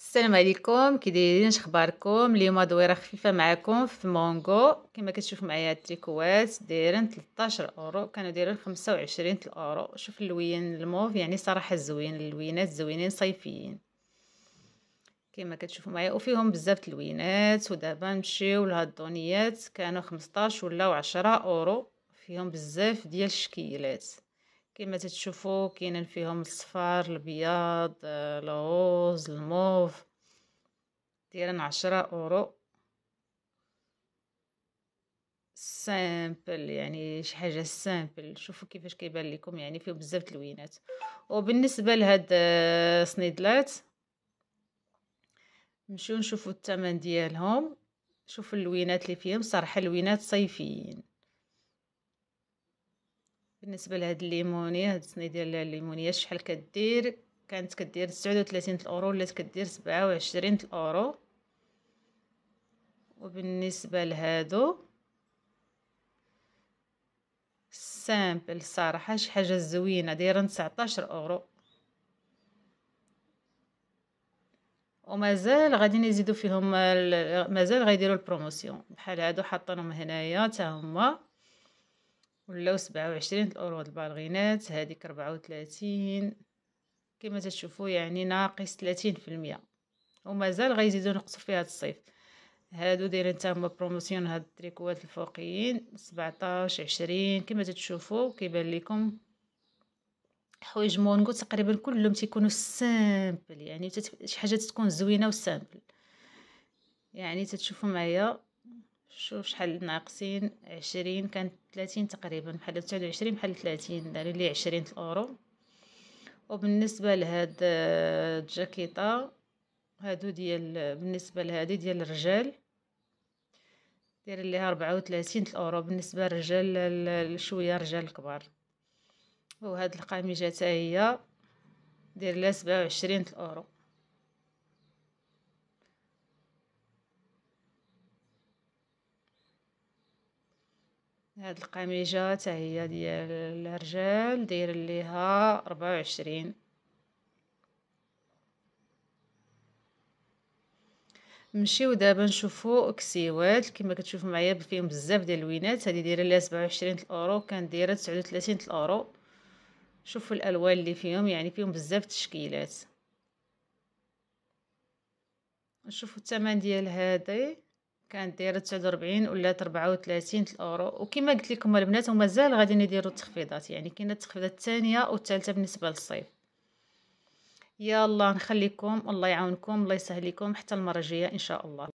السلام عليكم كي دايرين شخباركم اليوم دويره خفيفه معكم في مونغو كما كتشوفوا معايا التريكوات دايرين 13 اورو كانوا دايرين 25 اورو شوف اللوين الموف يعني صراحه زوين اللوينات زوينين صيفيين كما كتشوفوا معايا وفيهم بزاف اللوينات ودابا نمشيو لهاد الدونيات كانوا 15 ولاو 10 اورو فيهم بزاف ديال الشكيلات كما تتشوفوا كاينين فيهم الصفار البياض آه، الغوز الموف دايرين عشرة اورو سامبل يعني شي حاجه سامبل شوفوا كيفاش كيبان لكم يعني فيه بزاف د اللوينات وبالنسبه لهاد سنيدلات آه، نمشيو نشوفوا الثمن ديالهم شوفوا اللوينات اللي فيهم صراحه اللوينات صيفيين بالنسبه لهاد الليمونيه هاد الصنيه ديال الليمونيه شحال كدير كانت كدير 39 الاورو ولات كدير 27 الاورو وبالنسبه لهادو سامبل الصراحه شي حاجه زوينه دايره 19 اورو ومازال غادي نزيدو فيهم مازال غيديروا البروموسيون بحال هادو حاطينهم هنايا حتى هما ولاو سبعة وعشرين الأورو البالغينات هاديك ربعة وتلاتين كما تشوفوا يعني ناقص تلاتين في المية ومازال غيزيدو نقصو في هاد الصيف هادو دايرين تا هما بروموسيون هاد التريكوات الفوقيين سبعتاش عشرين كما تتشوفو كيبان ليكم حوايج مونغو تقريبا كلهم تيكونو سامبل يعني شي حاجه تكون زوينه وسامبل يعني تتشوفوا معايا شوف شحال ناقصين عشرين كانت ثلاثين تقريبا بحال تسعود وعشرين بحال ثلاثين داري لي عشرين الأورو وبالنسبه لهاد الجاكيطه آه، هادو ديال بالنسبه لهادي ديال الرجال داير ليها ربعة وثلاثين الأورو بالنسبه للرجال شويه رجال الكبار وهاد القميجه تاهي هي داير سبعة وعشرين الأورو هاد القميجة تا هي ديال الرجال داير ليها ربعة وعشرين نمشيو دابا نشوفو كسيوات كما كتشوفو معايا فيهم بزاف ديال الوينات هادي دايره ليها سبعة وعشرين الاورو كان دايره تسعود وثلاثين الاورو شوفوا الالوان اللي فيهم يعني فيهم بزاف تشكيلات نشوفو الثمن ديال هادي كانت دايره 49 ولات 34 الاورو وكما قلت لكم البنات ومازال غاديين يديروا التخفيضات يعني كاينه التخفيضات الثانيه والثالثه بالنسبه للصيف يلا نخليكم الله يعاونكم الله يسهل لكم حتى المره الجايه ان شاء الله